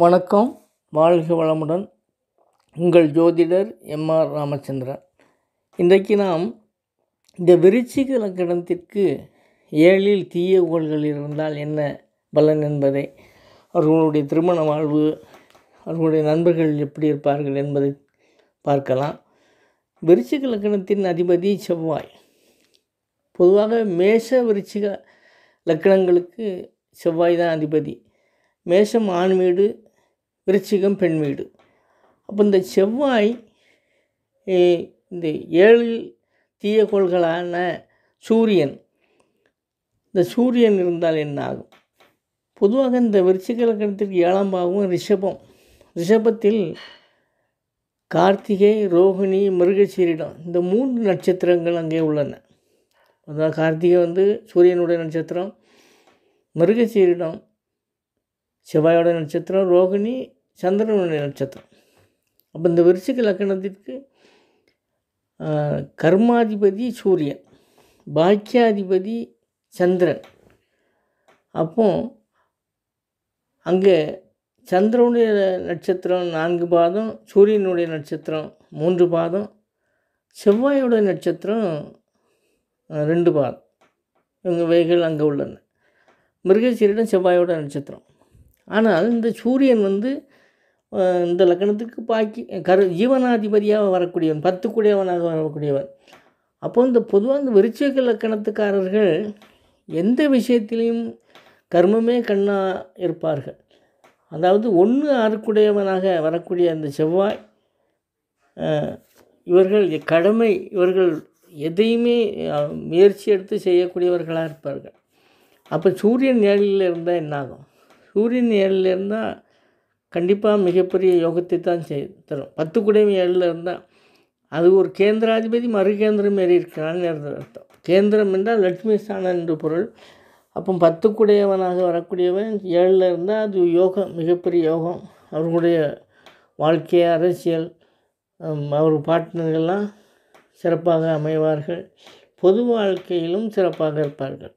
வணக்கம் வாழ்க வளமுடன் உங்கள் ஜோதிடர் எம் ஆர் ராமச்சந்திரன் இன்றைக்கு நாம் இந்த விருச்சிக லக்கணத்திற்கு ஏழில் தீய ஊழல்கள் இருந்தால் என்ன பலன் என்பதை அவர்களுடைய திருமண வாழ்வு அவர்களுடைய நண்பர்கள் எப்படி இருப்பார்கள் என்பதை பார்க்கலாம் விருச்சிக லக்கணத்தின் அதிபதி செவ்வாய் பொதுவாக மேஷ விருச்சிக லக்கணங்களுக்கு செவ்வாய் தான் அதிபதி மேஷம் ஆண் வீடு விருச்சிகம் பெண் வீடு அப்போ இந்த செவ்வாய் இந்த ஏழு தீய கோள்களான சூரியன் இந்த சூரியன் இருந்தால் என்ன ஆகும் பொதுவாக இந்த விருச்சிக லக்கணத்திற்கு ஏழாம் பாவம் ரிஷபம் ரிஷபத்தில் கார்த்திகை ரோஹிணி மிருகசீரிடம் இந்த மூன்று நட்சத்திரங்கள் அங்கே உள்ளன அதாவது கார்த்திகை வந்து சூரியனுடைய நட்சத்திரம் மிருகசீரிடம் செவ்வாயோட நட்சத்திரம் ரோகிணி சந்திரனுடைய நட்சத்திரம் அப்போ இந்த விருச்சிக லக்கணத்திற்கு கர்மாதிபதி சூரியன் பாக்கியாதிபதி சந்திரன் அப்போ அங்கே சந்திரனுடைய நட்சத்திரம் நான்கு பாதம் சூரியனுடைய நட்சத்திரம் மூன்று பாதம் செவ்வாயோட நட்சத்திரம் ரெண்டு பாதம் இவங்க வகைகள் அங்கே உள்ளன மிருகசீரிடம் செவ்வாயோட நட்சத்திரம் ஆனால் இந்த சூரியன் வந்து இந்த லக்கணத்துக்கு பாக்கி கரு ஜீவனாதிபதியாக வரக்கூடியவன் பத்து கூடியவனாக வரக்கூடியவன் அப்போது இந்த பொதுவாக இந்த விருச்சிக லக்கணத்துக்காரர்கள் எந்த விஷயத்திலையும் கர்மமே கண்ணாக இருப்பார்கள் அதாவது ஒன்று ஆறுக்குடையவனாக வரக்கூடிய அந்த செவ்வாய் இவர்கள் கடமை இவர்கள் எதையுமே முயற்சி எடுத்து செய்யக்கூடியவர்களாக இருப்பார்கள் அப்போ சூரியன் ஏழில் இருந்தால் என்னாகும் சூரியன் ஏழில் இருந்தால் கண்டிப்பாக மிகப்பெரிய யோகத்தை தான் செய் தரும் பத்து குடையும் ஏழில் இருந்தால் அது ஒரு கேந்திராதிபதி மறு கேந்திரம் மாரி இருக்கிறான்னு அர்த்தம் கேந்திரம் என்றால் லட்சுமி ஸ்தானம் என்று பொருள் அப்போ பத்து குடையவனாக வரக்கூடியவன் ஏழில் இருந்தால் அது யோகம் மிகப்பெரிய யோகம் அவர்களுடைய வாழ்க்கை அரசியல் அவர் பாட்டினர்கள்லாம் சிறப்பாக அமைவார்கள் பொது வாழ்க்கையிலும் சிறப்பாக இருப்பார்கள்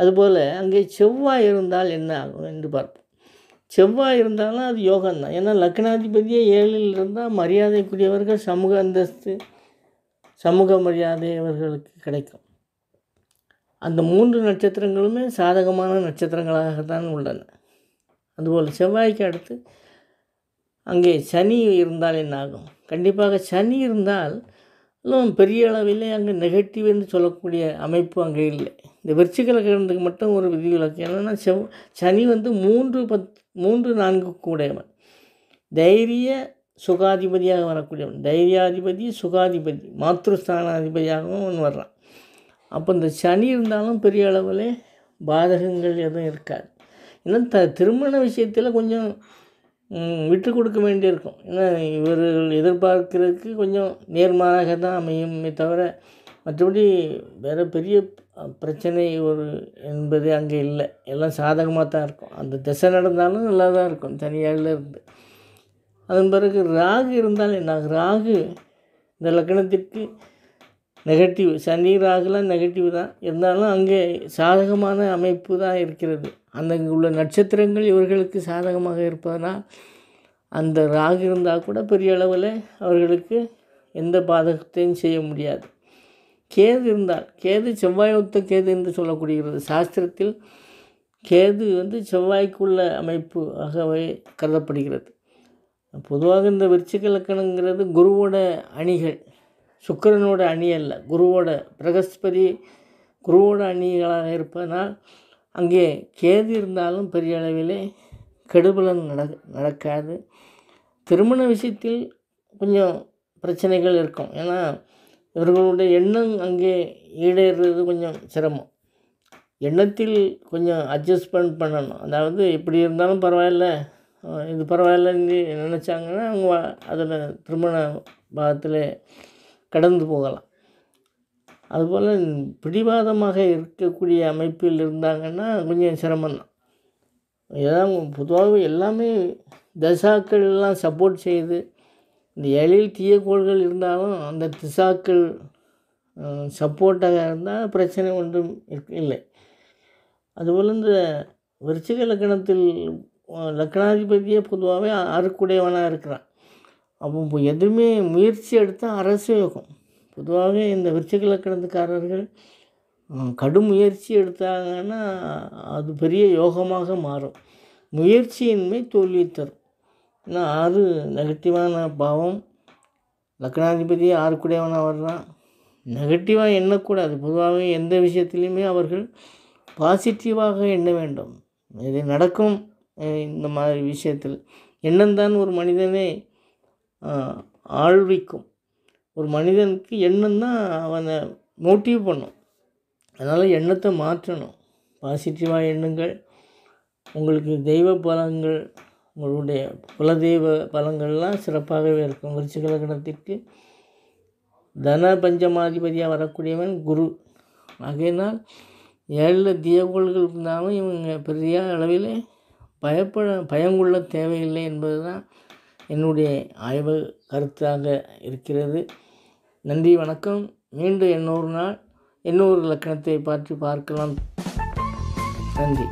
அதுபோல் அங்கே செவ்வாய் இருந்தால் என்ன ஆகும் என்று பார்ப்போம் செவ்வாய் இருந்தாலும் அது யோகம்தான் ஏன்னா லக்னாதிபதியே ஏழில் இருந்தால் மரியாதைக்குரியவர்கள் சமூக அந்தஸ்து சமூக மரியாதை அவர்களுக்கு கிடைக்கும் அந்த மூன்று நட்சத்திரங்களுமே சாதகமான நட்சத்திரங்களாகத்தான் உள்ளன அதுபோல் செவ்வாய்க்கு அடுத்து அங்கே சனி இருந்தால் என்ன ஆகும் கண்டிப்பாக சனி இருந்தால் இன்னும் பெரிய அளவில் அங்கே நெகட்டிவ் என்று சொல்லக்கூடிய அமைப்பு அங்கே இல்லை இந்த விருச்சிகலகத்துக்கு மட்டும் ஒரு விதிவிலக்கு என்னென்னா செவ் சனி வந்து மூன்று பத் மூன்று நான்கு கூடையவன் தைரிய சுகாதிபதியாக வரக்கூடியவன் தைரியாதிபதி சுகாதிபதி மாத்ருஸ்தானாதிபதியாகவும் ஒன்று வர்றான் அப்போ இந்த சனி இருந்தாலும் பெரிய அளவில் பாதகங்கள் எதுவும் இருக்காது ஏன்னா த திருமண விஷயத்தில் கொஞ்சம் விட்டு கொடுக்க வேண்டியிருக்கும் ஏன்னா இவர்கள் எதிர்பார்க்கிறதுக்கு கொஞ்சம் நேர்மாறாக தான் அமையுமே தவிர மற்றபடி வேறு பெரிய பிரச்சனை ஒரு என்பது அங்கே இல்லை எல்லாம் சாதகமாக தான் இருக்கும் அந்த திசை நடந்தாலும் நல்லா தான் இருக்கும் தனியாக இருந்து அதன் பிறகு ராகு இருந்தாலும் என்ன ராகு இந்த லக்கணத்திற்கு நெகட்டிவ் சனி ராகுலாம் நெகட்டிவ் தான் இருந்தாலும் அங்கே சாதகமான அமைப்பு தான் இருக்கிறது அந்த உள்ள நட்சத்திரங்கள் இவர்களுக்கு சாதகமாக இருப்பதனால் அந்த ராகு இருந்தால் கூட பெரிய அளவில் அவர்களுக்கு எந்த பாதகத்தையும் செய்ய முடியாது கேது இருந்தால் கேது செவ்வாய் ஒத்த கேது என்று சொல்லக்கூடியது சாஸ்திரத்தில் கேது வந்து செவ்வாய்க்குள்ள அமைப்பு ஆகவே கருதப்படுகிறது பொதுவாக இந்த விருச்சிக லக்கணங்கிறது குருவோட அணிகள் சுக்கரனோட அணி அல்ல குருவோட பிரகஸ்பதி குருவோட அணிகளாக இருப்பதனால் அங்கே கேது இருந்தாலும் பெரிய அளவிலே கெடுபலம் நட நடக்காது திருமண விஷயத்தில் கொஞ்சம் பிரச்சனைகள் இருக்கும் ஏன்னா இவர்களுடைய எண்ணம் அங்கே ஈடேறது கொஞ்சம் சிரமம் எண்ணத்தில் கொஞ்சம் அட்ஜஸ்ட்மெண்ட் பண்ணணும் அதாவது எப்படி இருந்தாலும் பரவாயில்ல இது பரவாயில்லன்னு நினச்சாங்கன்னா அவங்க அதில் திருமண பாகத்தில் கடந்து போகலாம் அதுபோல் பிடிவாதமாக இருக்கக்கூடிய அமைப்பில் இருந்தாங்கன்னா கொஞ்சம் சிரமந்தான் ஏதாவது பொதுவாகவே எல்லாமே தசாக்கள்லாம் சப்போர்ட் செய்து இந்த எழில் தீயக்கோள்கள் இருந்தாலும் அந்த திசாக்கள் சப்போர்ட்டாக இருந்தால் பிரச்சனை ஒன்றும் இல்லை அதுபோல் இந்த விருச்சிக லக்கணத்தில் லக்கணாதிபதியே பொதுவாகவே அறுக்குடையவனாக இருக்கிறான் அப்போ எதுவுமே முயற்சி எடுத்தால் அரசு யோகம் பொதுவாக இந்த விருச்சிக கடும் முயற்சி எடுத்தாங்கன்னா அது பெரிய யோகமாக மாறும் முயற்சியின்மை தோல்வி தரும் ஏன்னா ஆறு நெகட்டிவான பாவம் லக்னாதிபதி ஆறுக்குடையவன் அவர் தான் நெகட்டிவாக எண்ணக்கூடாது பொதுவாக எந்த விஷயத்துலையுமே அவர்கள் பாசிட்டிவாக எண்ண வேண்டும் இது நடக்கும் இந்த மாதிரி விஷயத்தில் தான் ஒரு மனிதனை ஆழ்விக்கும் ஒரு மனிதனுக்கு எண்ணம் தான் அவனை மோட்டிவ் பண்ணும் அதனால் எண்ணத்தை மாற்றணும் பாசிட்டிவாக எண்ணுங்கள் உங்களுக்கு தெய்வ பலங்கள் உங்களுடைய குலதெய்வ பலங்கள்லாம் சிறப்பாகவே இருக்கும் விருச்சிகலகணத்திற்கு தன பஞ்சமாதிபதியாக வரக்கூடியவன் குரு ஆகையினால் ஏழில் தியகோள்கள் இருந்தாலும் இவங்க பெரிய அளவில் பயப்பட பயங்குள்ள தேவையில்லை என்பது தான் என்னுடைய ஆய்வு கருத்தாக இருக்கிறது நன்றி வணக்கம் மீண்டும் எண்ணூறு நாள் எண்ணூறு இலக்கணத்தை பார்த்து பார்க்கலாம் நன்றி